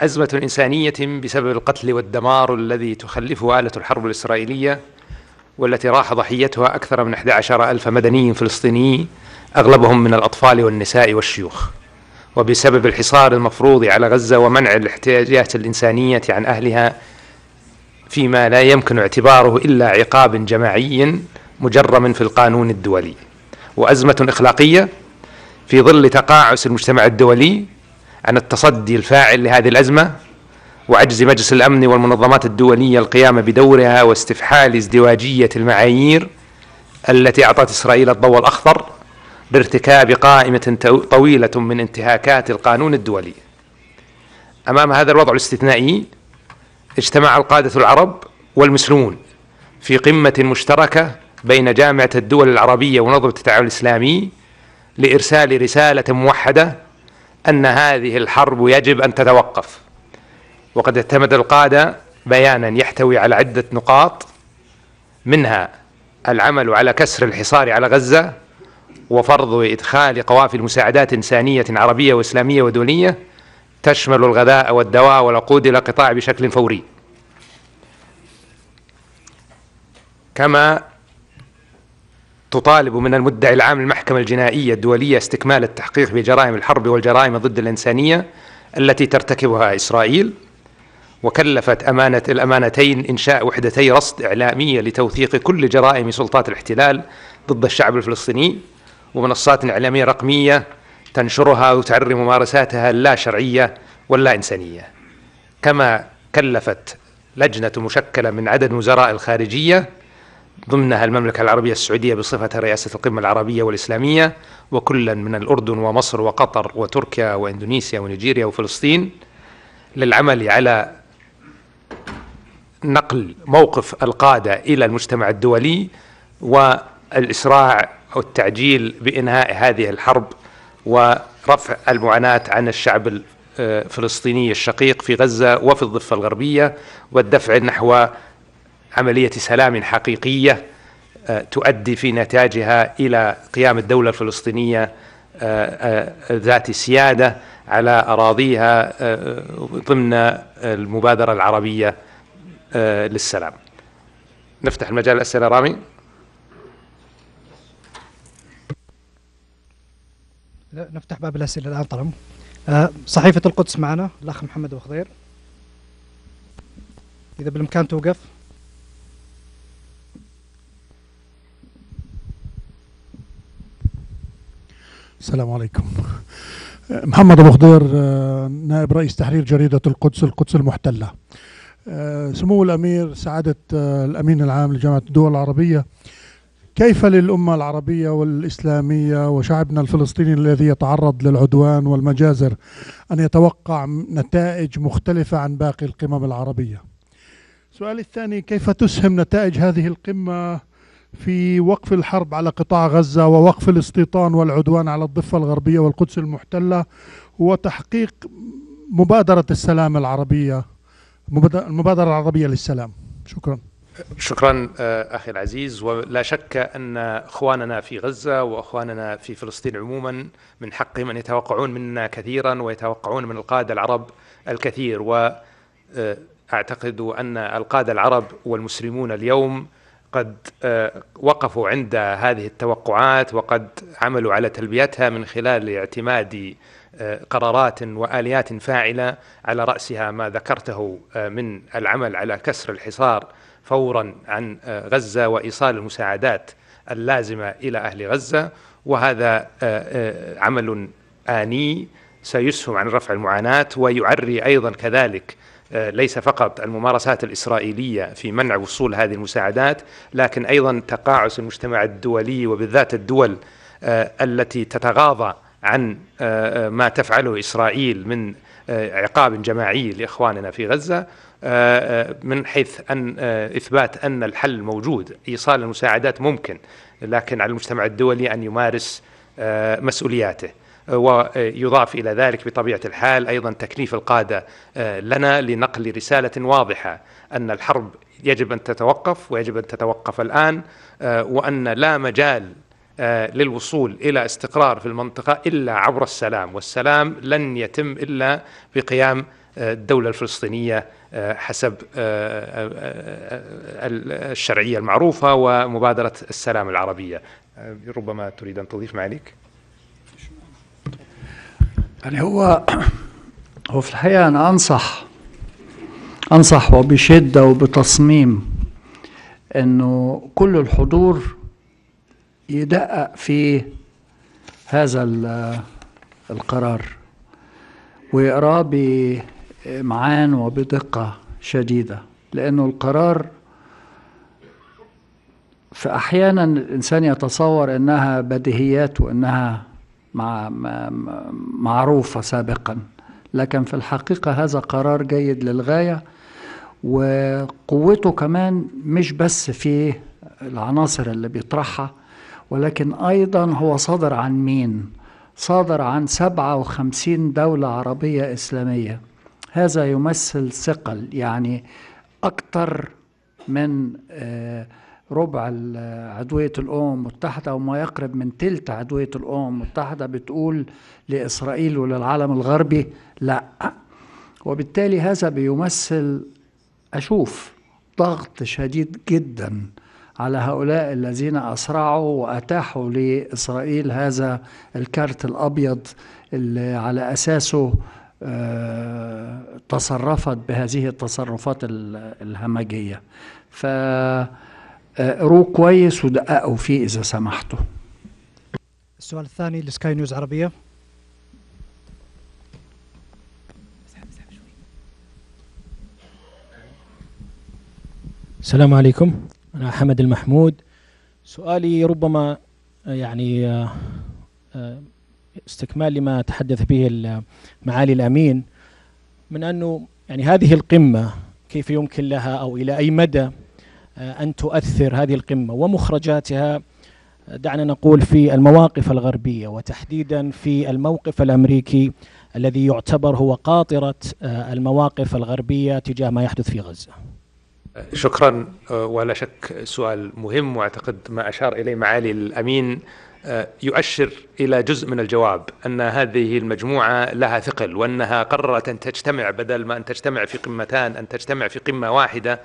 أزمة إنسانية بسبب القتل والدمار الذي تخلفه آلة الحرب الإسرائيلية والتي راح ضحيتها أكثر من 11 ألف مدني فلسطيني أغلبهم من الأطفال والنساء والشيوخ وبسبب الحصار المفروض على غزة ومنع الاحتياجات الإنسانية عن أهلها فيما لا يمكن اعتباره إلا عقاب جماعي مجرم في القانون الدولي وأزمة إخلاقية في ظل تقاعس المجتمع الدولي عن التصدي الفاعل لهذه الأزمة وعجز مجلس الأمن والمنظمات الدولية القيام بدورها واستفحال ازدواجية المعايير التي أعطت إسرائيل الضوء الأخضر لارتكاب قائمة طويلة من انتهاكات القانون الدولي أمام هذا الوضع الاستثنائي اجتمع القادة العرب والمسلمون في قمة مشتركة بين جامعة الدول العربية ونظمة التعاون الإسلامي لإرسال رسالة موحدة أن هذه الحرب يجب أن تتوقف وقد اعتمد القادة بيانا يحتوي على عدة نقاط منها العمل على كسر الحصار على غزة وفرض إدخال قوافل مساعدات إنسانية عربية وإسلامية ودولية تشمل الغذاء والدواء والوقود إلى قطاع بشكل فوري كما تطالب من المدعي العام للمحكمة الجنائية الدولية استكمال التحقيق بجرائم الحرب والجرائم ضد الإنسانية التي ترتكبها إسرائيل وكلفت أمانة الأمانتين إنشاء وحدتي رصد إعلامية لتوثيق كل جرائم سلطات الاحتلال ضد الشعب الفلسطيني ومنصات إعلامية رقمية تنشرها وتعري ممارساتها اللا شرعية واللا إنسانية كما كلفت لجنة مشكلة من عدد وزراء الخارجية ضمنها المملكة العربية السعودية بصفتها رئاسة القمة العربية والإسلامية وكلا من الأردن ومصر وقطر وتركيا وإندونيسيا ونيجيريا وفلسطين للعمل على نقل موقف القادة إلى المجتمع الدولي والإسراع أو التعجيل بإنهاء هذه الحرب ورفع المعاناة عن الشعب الفلسطيني آه، الشقيق في غزة وفي الضفة الغربية والدفع نحو عملية سلام حقيقية آه، تؤدي في نتاجها إلى قيام الدولة الفلسطينية آه، آه، ذات سيادة على أراضيها ضمن المبادرة العربية للسلام نفتح المجال للأسئلة رامي نفتح باب الأسئلة الآن طالما صحيفة القدس معنا الأخ محمد وخضير إذا بالإمكان توقف السلام عليكم محمد ابو خضير آه، نائب رئيس تحرير جريده القدس القدس المحتله آه، سمو الامير سعاده آه، الامين العام لجامعه الدول العربيه كيف للامه العربيه والاسلاميه وشعبنا الفلسطيني الذي يتعرض للعدوان والمجازر ان يتوقع نتائج مختلفه عن باقي القمم العربيه سؤالي الثاني كيف تسهم نتائج هذه القمه في وقف الحرب على قطاع غزة ووقف الاستيطان والعدوان على الضفة الغربية والقدس المحتلة وتحقيق مبادرة السلام العربية المبادرة العربية للسلام شكرا شكرا آه، أخي العزيز ولا شك أن أخواننا في غزة وأخواننا في فلسطين عموما من حقهم أن يتوقعون منا كثيرا ويتوقعون من القادة العرب الكثير وأعتقد آه، أن القادة العرب والمسلمون اليوم قد آه، وقفوا عند هذه التوقعات وقد عملوا على تلبيتها من خلال اعتماد آه، قرارات واليات فاعله على راسها ما ذكرته آه، من العمل على كسر الحصار فورا عن غزه وايصال المساعدات اللازمه الى اهل غزه وهذا عمل اني سيسهم عن رفع المعاناه ويعري ايضا كذلك آه، ليس فقط الممارسات الإسرائيلية في منع وصول هذه المساعدات لكن أيضا تقاعس المجتمع الدولي وبالذات الدول آه، التي تتغاضى عن آه، ما تفعله إسرائيل من عقاب جماعي لإخواننا في غزة من حيث أن إثبات أن الحل موجود إيصال المساعدات ممكن لكن على المجتمع الدولي أن يمارس مسؤولياته ويضاف إلى ذلك بطبيعة الحال أيضا تكليف القادة آه، لنا لنقل رسالة واضحة أن الحرب يجب أن تتوقف ويجب أن تتوقف الآن آه، وأن لا مجال آه، للوصول الى استقرار في المنطقه الا عبر السلام، والسلام لن يتم الا بقيام الدوله الفلسطينيه حسب الشرعيه المعروفه ومبادره السلام العربيه. ربما تريد ان تضيف ما عليك؟ يعني هو هو في الحقيقة أنا أنصح أنصح وبشدة وبتصميم إنه كل الحضور يدقق في هذا القرار ويقراه بإمعان وبدقة شديدة لأنه القرار فأحيانا الإنسان يتصور أنها بديهيات وأنها مع معروفة سابقا لكن في الحقيقة هذا قرار جيد للغاية وقوته كمان مش بس في العناصر اللي بيطرحها ولكن أيضا هو صادر عن مين صادر عن 57 دولة عربية إسلامية هذا يمثل ثقل يعني أكثر من آه ربع عدوية الأمم المتحدة وما يقرب من ثلث عدوية الأمم المتحدة بتقول لإسرائيل وللعالم الغربي لا وبالتالي هذا بيمثل أشوف ضغط شديد جدا على هؤلاء الذين أسرعوا وأتاحوا لإسرائيل هذا الكارت الأبيض اللي على أساسه آه، تصرفت بهذه التصرفات الهمجية ف اقروه آه، كويس ودققوا فيه اذا سمحتوا السؤال الثاني لسكاي نيوز عربيه السلام عليكم أنا حمد المحمود سؤالي ربما آه، يعني آه، استكمال لما تحدث به معالي الأمين من أنه يعني هذه القمة كيف يمكن لها أو إلى أي مدى آه، أن تؤثر هذه القمة ومخرجاتها آه، دعنا نقول في المواقف الغربية وتحديدا في الموقف الأمريكي الذي يعتبر هو قاطرة آه، المواقف الغربية تجاه ما يحدث في غزة شكرا ولا شك سؤال مهم واعتقد ما أشار إليه معالي الأمين يؤشر الى جزء من الجواب ان هذه المجموعه لها ثقل وانها قررت ان تجتمع بدل ما ان تجتمع في قمتان ان تجتمع في قمه واحده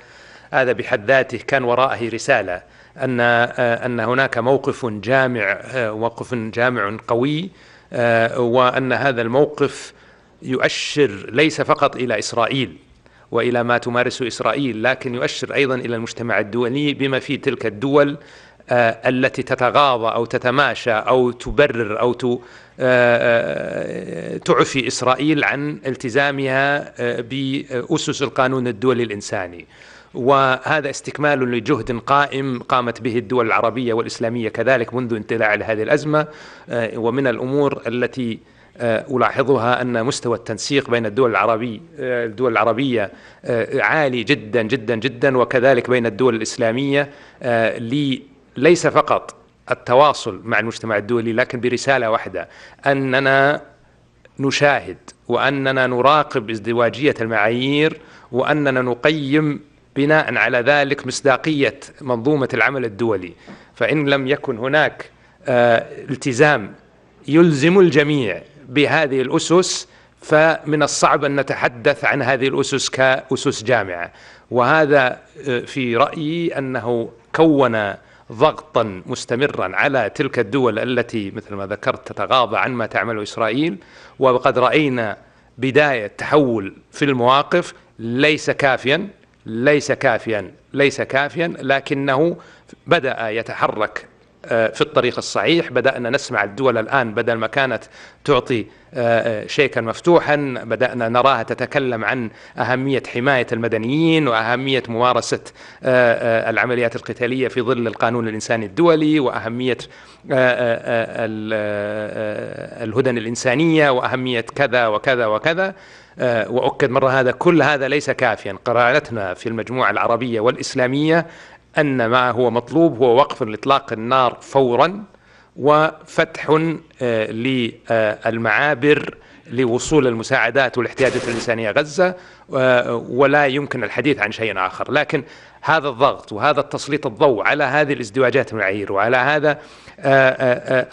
هذا بحد ذاته كان وراءه رسالة أن آه، أن هناك موقف جامع آه، موقف جامع قوي آه، وأن هذا الموقف يؤشر ليس فقط إلى إسرائيل والى ما تمارسه اسرائيل لكن يؤشر ايضا الى المجتمع الدولي بما في تلك الدول التي تتغاضى او تتماشى او تبرر او تعفي اسرائيل عن التزامها باسس القانون الدولي الانساني. وهذا استكمال لجهد قائم قامت به الدول العربية والإسلامية كذلك منذ انتلاع هذه الأزمة آه، ومن الأمور التي آه، ألاحظها أن مستوى التنسيق بين الدول العربي آه، الدول العربية عالي جدا جدا جدا وكذلك بين الدول الإسلامية ليس فقط التواصل مع المجتمع الدولي لكن برسالة واحدة أننا نشاهد وأننا نراقب ازدواجية المعايير وأننا نقيم بناء على ذلك مصداقية منظومة العمل الدولي فإن لم يكن هناك آه، التزام يلزم الجميع بهذه الأسس فمن الصعب أن نتحدث عن هذه الأسس كأسس جامعة وهذا آه، في رأيي أنه كون ضغطا مستمرا على تلك الدول التي مثل ما ذكرت تتغاضى عن ما تعمله إسرائيل وقد رأينا بداية تحول في المواقف ليس كافيا ليس كافيا ليس كافيا لكنه بدأ يتحرك آه، في الطريق الصحيح بدأنا نسمع الدول الآن بدل ما كانت تعطي آه، آه، شيكا مفتوحا بدأنا نراها تتكلم عن أهمية حماية المدنيين وأهمية ممارسة العمليات القتالية في ظل القانون الإنساني الدولي وأهمية الهدن الإنسانية وأهمية كذا وكذا وكذا آه، واؤكد مره هذا كل هذا ليس كافيا قرارتنا في المجموعه العربيه والاسلاميه ان ما هو مطلوب هو وقف لاطلاق النار فورا وفتح آه، للمعابر لوصول المساعدات والاحتياجات الإنسانية غزة آه، ولا يمكن الحديث عن شيء آخر لكن هذا الضغط وهذا التسليط الضوء على هذه الازدواجات المعايير وعلى هذا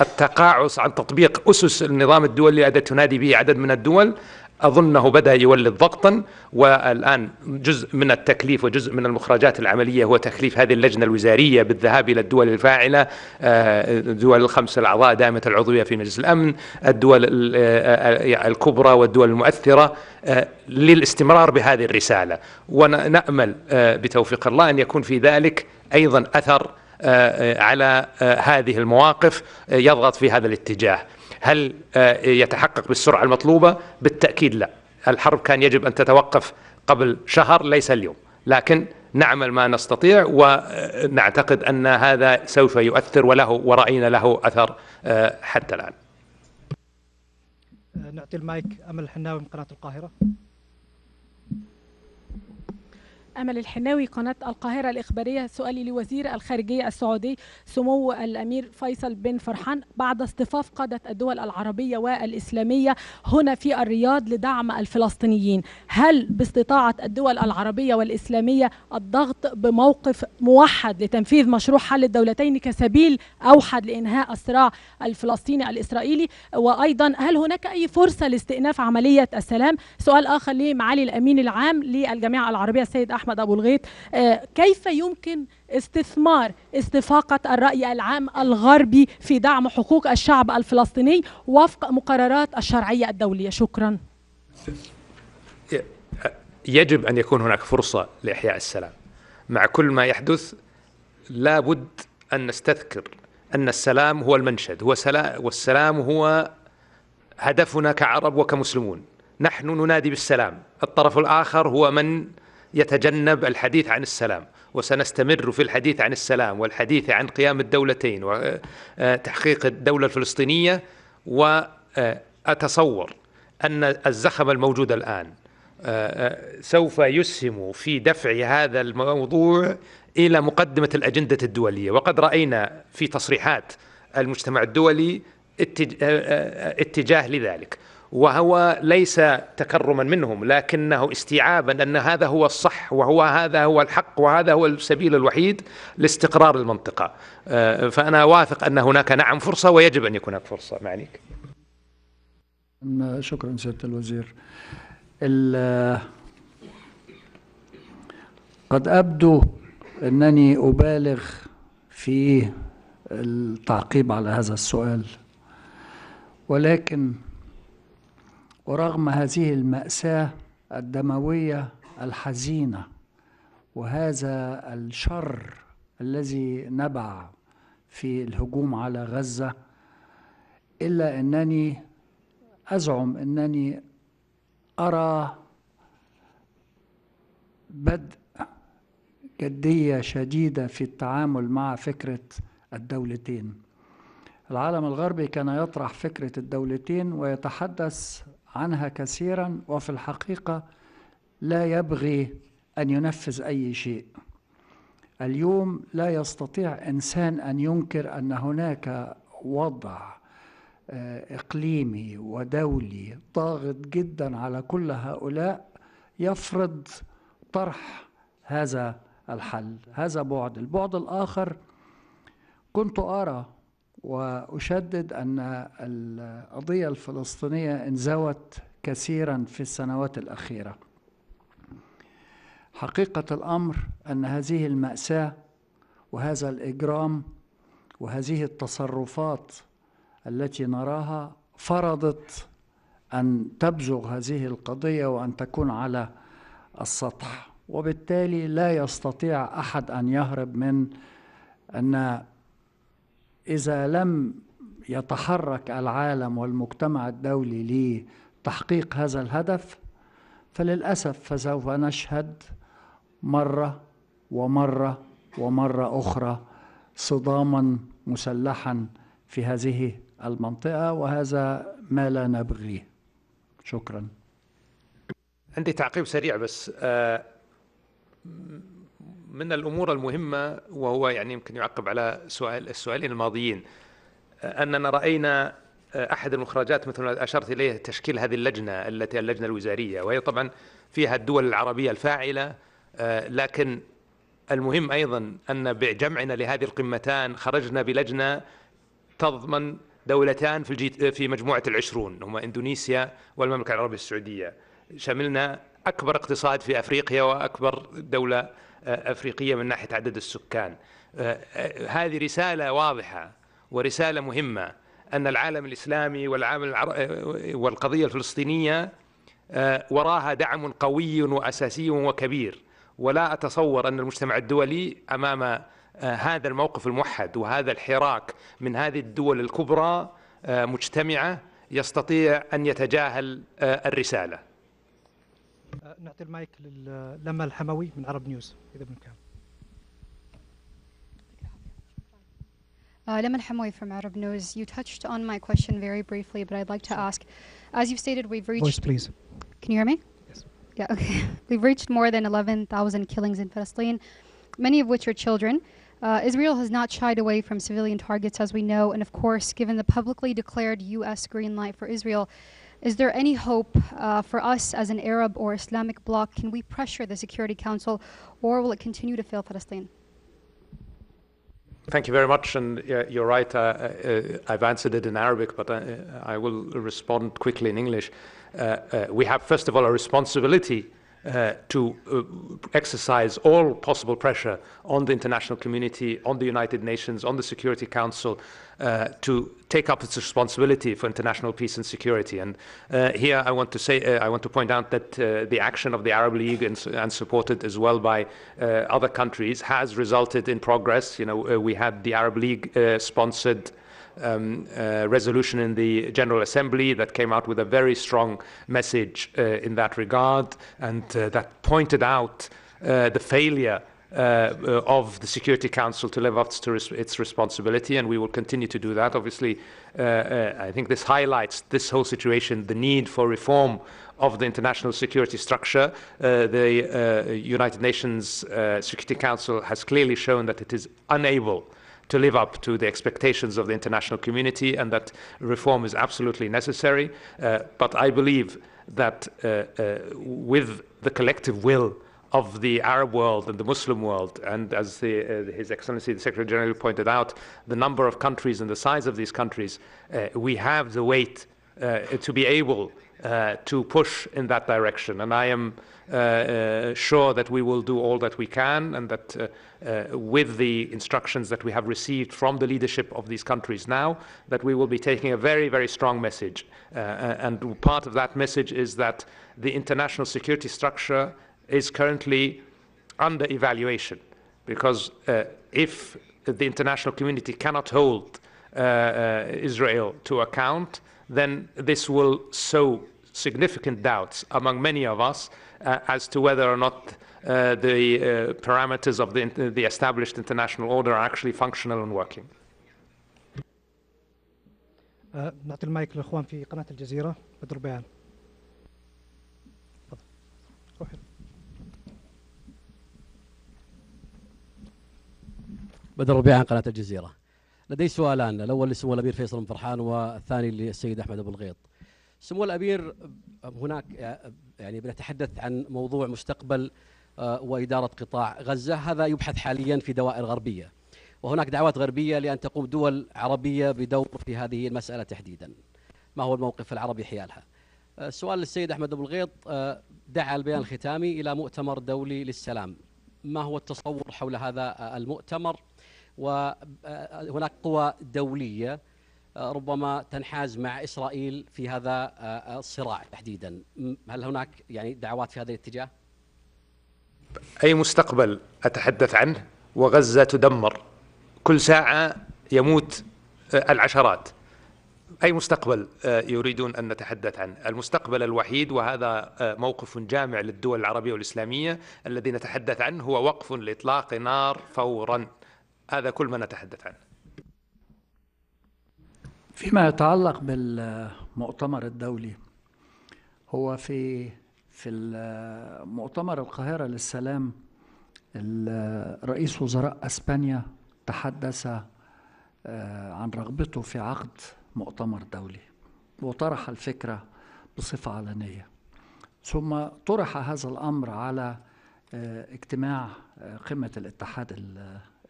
التقاعس عن تطبيق أسس النظام الدولي الذي تنادي به عدد من الدول أظنه بدأ يولد ضغطا والآن جزء من التكليف وجزء من المخرجات العملية هو تكليف هذه اللجنة الوزارية بالذهاب إلى الدول الفاعلة الدول آه، الخمس الأعضاء دائمة العضوية في مجلس الأمن الدول آه، آه، الكبرى والدول المؤثرة للاستمرار بهذه الرسالة ونأمل بتوفيق الله أن يكون في ذلك أيضا أثر آه، على آه، هذه المواقف آه، يضغط في هذا الاتجاه هل يتحقق بالسرعة المطلوبة؟ بالتأكيد لا الحرب كان يجب أن تتوقف قبل شهر ليس اليوم لكن نعمل ما نستطيع ونعتقد أن هذا سوف يؤثر وله ورأينا له أثر حتى الآن نعطي المايك أمل الحناوي من قناة القاهرة أمل الحناوي قناة القاهرة الإخبارية سؤالي لوزير الخارجية السعودي سمو الأمير فيصل بن فرحان بعد اصطفاف قادة الدول العربية والإسلامية هنا في الرياض لدعم الفلسطينيين هل باستطاعة الدول العربية والإسلامية الضغط بموقف موحد لتنفيذ مشروع حل الدولتين كسبيل أوحد لإنهاء الصراع الفلسطيني الإسرائيلي وأيضا هل هناك أي فرصة لاستئناف عملية السلام سؤال آخر لمعالي الأمين العام للجامعة العربية السيد أحمد أحمد أبو الغيط آه، كيف يمكن استثمار استفاقة الرأي العام الغربي في دعم حقوق الشعب الفلسطيني وفق مقررات الشرعية الدولية شكرا يجب أن يكون هناك فرصة لإحياء السلام مع كل ما يحدث لابد أن نستذكر أن السلام هو المنشد هو سلام والسلام هو هدفنا كعرب وكمسلمون نحن ننادي بالسلام الطرف الآخر هو من يتجنب الحديث عن السلام وسنستمر في الحديث عن السلام والحديث عن قيام الدولتين وتحقيق آه، آه، الدولة الفلسطينية وأتصور آه، أن الزخم الموجود الآن سوف يسهم في دفع هذا الموضوع إلى مقدمة الأجندة الدولية وقد رأينا في تصريحات المجتمع الدولي اتجاه لذلك وهو ليس تكرما منهم لكنه استيعابا ان هذا هو الصح وهو هذا هو الحق وهذا هو السبيل الوحيد لاستقرار المنطقه آه، فانا واثق ان هناك نعم فرصه ويجب ان يكون هناك فرصه معنيك شكرا سياده الوزير قد ابدو انني ابالغ في التعقيب على هذا السؤال ولكن ورغم هذه المأساة الدموية الحزينة وهذا الشر الذي نبع في الهجوم على غزة إلا أنني أزعم أنني أرى بدء جدية شديدة في التعامل مع فكرة الدولتين العالم الغربي كان يطرح فكرة الدولتين ويتحدث عنها كثيرا وفي الحقيقه لا يبغي ان ينفذ اي شيء اليوم لا يستطيع انسان ان ينكر ان هناك وضع آه، اقليمي ودولي ضاغط جدا على كل هؤلاء يفرض طرح هذا الحل هذا بعد البعد الاخر كنت ارى واشدد ان القضيه الفلسطينيه انزوت كثيرا في السنوات الاخيره حقيقه الامر ان هذه الماساه وهذا الاجرام وهذه التصرفات التي نراها فرضت ان تبزغ هذه القضيه وان تكون على السطح وبالتالي لا يستطيع احد ان يهرب من ان إذا لم يتحرك العالم والمجتمع الدولي لتحقيق هذا الهدف فللأسف فسوف نشهد مرة ومرة ومرة أخرى صداما مسلحا في هذه المنطقة وهذا ما لا نبغيه شكرا عندي تعقيب سريع بس آه، من الأمور المهمة وهو يعني يمكن يعقب على سؤال السؤالين الماضيين آه، أننا رأينا آه، أحد المخرجات مثل ما أشرت إليه تشكيل هذه اللجنة التي اللجنة الوزارية وهي طبعا فيها الدول العربية الفاعلة آه، لكن المهم أيضا أن بجمعنا لهذه القمتان خرجنا بلجنة تضمن دولتان في في مجموعة العشرون هما إندونيسيا والمملكة العربية السعودية شملنا أكبر اقتصاد في أفريقيا وأكبر دولة أفريقية من ناحية عدد السكان آه، آه، هذه رسالة واضحة ورسالة مهمة أن العالم الإسلامي والعالم آه، والقضية الفلسطينية وراها دعم قوي وأساسي وكبير ولا أتصور أن المجتمع الدولي أمام هذا الموقف الموحد وهذا الحراك من هذه الدول الكبرى مجتمعة يستطيع أن يتجاهل الرسالة نعطي المايك الحموي من عرب نيوز اذا بامكان Uh, Leman Hamoy from Arab News. You touched on my question very briefly, but I'd like to ask, as you've stated, we've reached... Voice, please. Can you hear me? Yes. Yeah, okay. we've reached more than 11,000 killings in Palestine, many of which are children. Uh, Israel has not shied away from civilian targets, as we know, and of course, given the publicly declared U.S. green light for Israel, is there any hope uh, for us as an Arab or Islamic bloc? Can we pressure the Security Council or will it continue to fail Palestine? Thank you very much. And you're right, uh, uh, I've answered it in Arabic, but I, uh, I will respond quickly in English. Uh, we have, first of all, a responsibility uh, to uh, exercise all possible pressure on the international community, on the United Nations, on the Security Council, uh, to take up its responsibility for international peace and security. And uh, here I want to say, uh, I want to point out that uh, the action of the Arab League and, and supported as well by other countries has resulted in progress. You know, we had the Arab League sponsored um, uh, resolution in the General Assembly that came out with a very strong message uh, in that regard and uh, that pointed out uh, the failure uh, of the Security Council to live up to res its responsibility, and we will continue to do that. Obviously, uh, uh, I think this highlights this whole situation, the need for reform of the international security structure. Uh, the United Nations Security Council has clearly shown that it is unable to live up to the expectations of the international community and that reform is absolutely necessary. Uh, but I believe that uh, uh, with the collective will of the Arab world and the Muslim world, and as the, uh, His Excellency the Secretary General pointed out, the number of countries and the size of these countries, uh, we have the weight uh, to be able uh, to push in that direction. And I am uh, uh, sure that we will do all that we can and that uh, uh, with the instructions that we have received from the leadership of these countries now, that we will be taking a very, very strong message. and part of that message is that the international security structure is currently under evaluation because if the international community cannot hold uh, uh, Israel to account, then this will sow significant doubts among many of us uh, as to whether or not the parameters of the, the established international order are actually functional and working. نعطي بدر بيان تفضل بدر ربيعان قناه لدي سؤالان الأول لسمو الأمير فيصل بن فرحان والثاني للسيد أحمد أبو الغيط سمو الأمير هناك يعني بنتحدث عن موضوع مستقبل آه، وإدارة قطاع غزة هذا يبحث حاليا في دوائر غربية وهناك دعوات غربية لأن تقوم دول عربية بدور في هذه المسألة تحديدا ما هو الموقف العربي حيالها السؤال آه، للسيد أحمد أبو الغيط آه، دعا البيان الختامي إلى مؤتمر دولي للسلام ما هو التصور حول هذا المؤتمر وهناك آه، قوى دولية آه، ربما تنحاز مع إسرائيل في هذا آه، الصراع تحديدا هل هناك يعني دعوات في هذا الاتجاه؟ أي مستقبل أتحدث عنه وغزة تدمر كل ساعة يموت العشرات أي مستقبل يريدون أن نتحدث عنه المستقبل الوحيد وهذا موقف جامع للدول العربية والإسلامية الذي نتحدث عنه هو وقف لإطلاق نار فوراً هذا كل ما نتحدث عنه فيما يتعلق بالمؤتمر الدولي هو في في مؤتمر القاهرة للسلام رئيس وزراء أسبانيا تحدث آه، عن رغبته في عقد مؤتمر دولي وطرح الفكرة بصفة علنية ثم طرح هذا الأمر على آه، اجتماع آه، قمة الاتحاد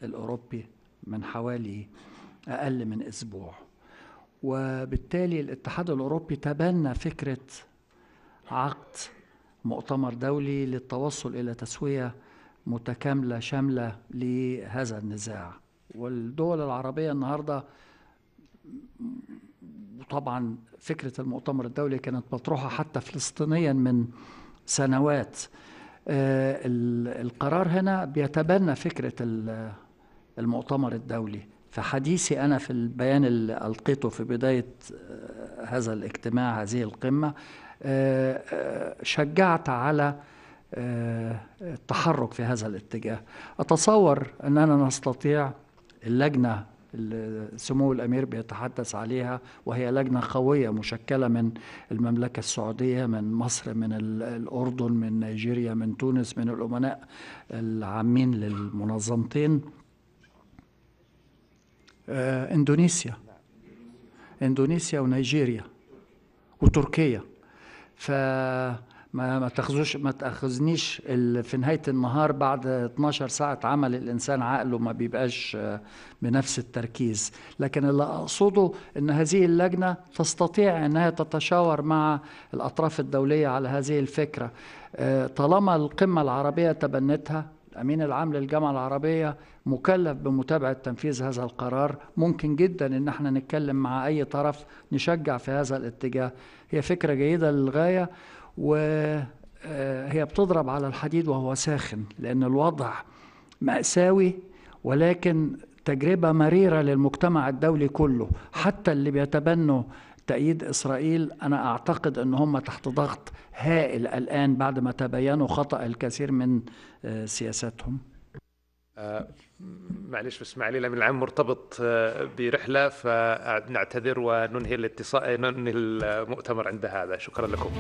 الأوروبي من حوالي أقل من أسبوع وبالتالي الاتحاد الأوروبي تبنى فكرة عقد مؤتمر دولي للتوصل إلى تسوية متكاملة شاملة لهذا النزاع والدول العربية النهاردة وطبعا فكرة المؤتمر الدولي كانت مطروحة حتى فلسطينيا من سنوات آه، القرار هنا بيتبنى فكرة المؤتمر الدولي فحديثي أنا في البيان اللي ألقيته في بداية آه، هذا الاجتماع هذه القمة آه، آه، شجعت على التحرك في هذا الاتجاه أتصور أننا نستطيع اللجنة سمو الامير بيتحدث عليها وهي لجنه قويه مشكله من المملكه السعوديه من مصر من الاردن من نيجيريا من تونس من الامناء العامين للمنظمتين آه، اندونيسيا اندونيسيا ونيجيريا وتركيا ف ما ما تاخذوش ما تاخذنيش في نهايه النهار بعد 12 ساعه عمل الانسان عقله ما بيبقاش آه، بنفس التركيز لكن اللي اقصده ان هذه اللجنه تستطيع انها تتشاور مع الاطراف الدوليه على هذه الفكره آه، طالما القمه العربيه تبنتها الامين العام للجامعه العربيه مكلف بمتابعه تنفيذ هذا القرار ممكن جدا ان احنا نتكلم مع اي طرف نشجع في هذا الاتجاه هي فكره جيده للغايه وهي آه، بتضرب على الحديد وهو ساخن لان الوضع ماساوي ولكن تجربه مريره للمجتمع الدولي كله حتى اللي بيتبنوا تأييد إسرائيل أنا أعتقد أن هم تحت ضغط هائل الآن بعد ما تبينوا خطأ الكثير من آه، سياساتهم آه، معلش بس معالي الامير العام مرتبط آه، برحله فنعتذر وننهي الاتصال ننهي المؤتمر عند هذا شكرا لكم